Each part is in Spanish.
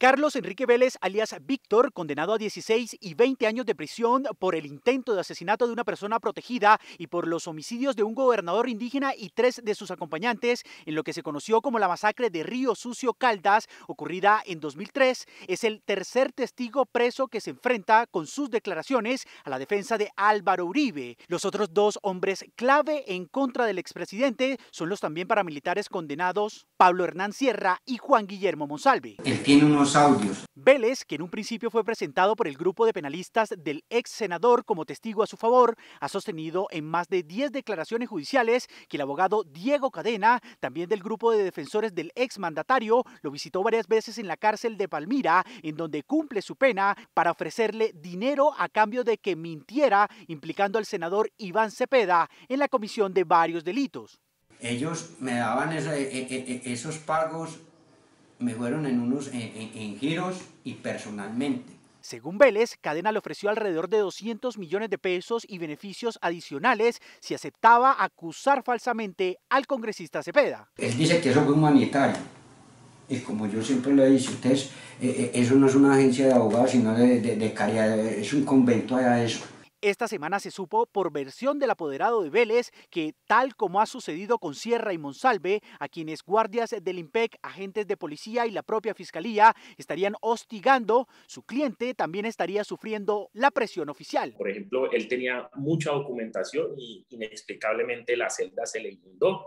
Carlos Enrique Vélez, alias Víctor, condenado a 16 y 20 años de prisión por el intento de asesinato de una persona protegida y por los homicidios de un gobernador indígena y tres de sus acompañantes en lo que se conoció como la masacre de Río Sucio Caldas, ocurrida en 2003, es el tercer testigo preso que se enfrenta con sus declaraciones a la defensa de Álvaro Uribe. Los otros dos hombres clave en contra del expresidente son los también paramilitares condenados Pablo Hernán Sierra y Juan Guillermo Monsalve. Él tiene unos audios. Vélez, que en un principio fue presentado por el grupo de penalistas del ex senador como testigo a su favor, ha sostenido en más de 10 declaraciones judiciales que el abogado Diego Cadena, también del grupo de defensores del ex mandatario, lo visitó varias veces en la cárcel de Palmira, en donde cumple su pena para ofrecerle dinero a cambio de que mintiera, implicando al senador Iván Cepeda en la comisión de varios delitos ellos me daban e, e, e, esos pagos, me fueron en unos en, giros y personalmente. Según Vélez, Cadena le ofreció alrededor de 200 millones de pesos y beneficios adicionales si aceptaba acusar falsamente al congresista Cepeda. Él dice que eso fue humanitario. Y como yo siempre le he dicho, ustedes, eso no es una agencia de abogados, sino de, de, caridad, es un convento allá de eso. Esta semana se supo por versión del apoderado de Vélez que, tal como ha sucedido con Sierra y Monsalve, a quienes guardias del IMPEC, agentes de policía y la propia fiscalía estarían hostigando, su cliente también estaría sufriendo la presión oficial. Por ejemplo, él tenía mucha documentación y inexplicablemente la celda se le inundó.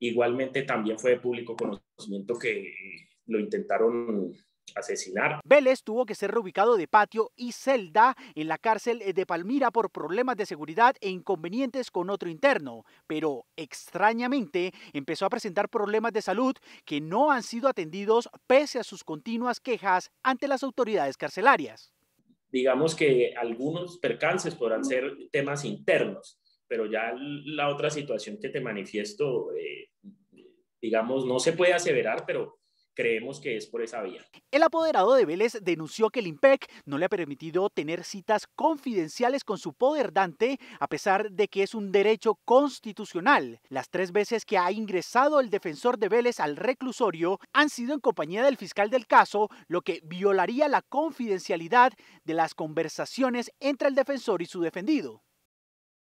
Igualmente también fue de público conocimiento que eh, lo intentaron asesinar. Vélez tuvo que ser reubicado de patio y celda en la cárcel eh, de Palmira por problemas de seguridad e inconvenientes con otro interno, pero extrañamente empezó a presentar problemas de salud que no han sido atendidos pese a sus continuas quejas ante las autoridades carcelarias. Digamos que algunos percances podrán ser temas internos, pero ya la otra situación que te manifiesto, eh, digamos, no se puede aseverar, pero creemos que es por esa vía. El apoderado de Vélez denunció que el IMPEC no le ha permitido tener citas confidenciales con su poder Dante, a pesar de que es un derecho constitucional. Las tres veces que ha ingresado el defensor de Vélez al reclusorio han sido en compañía del fiscal del caso, lo que violaría la confidencialidad de las conversaciones entre el defensor y su defendido.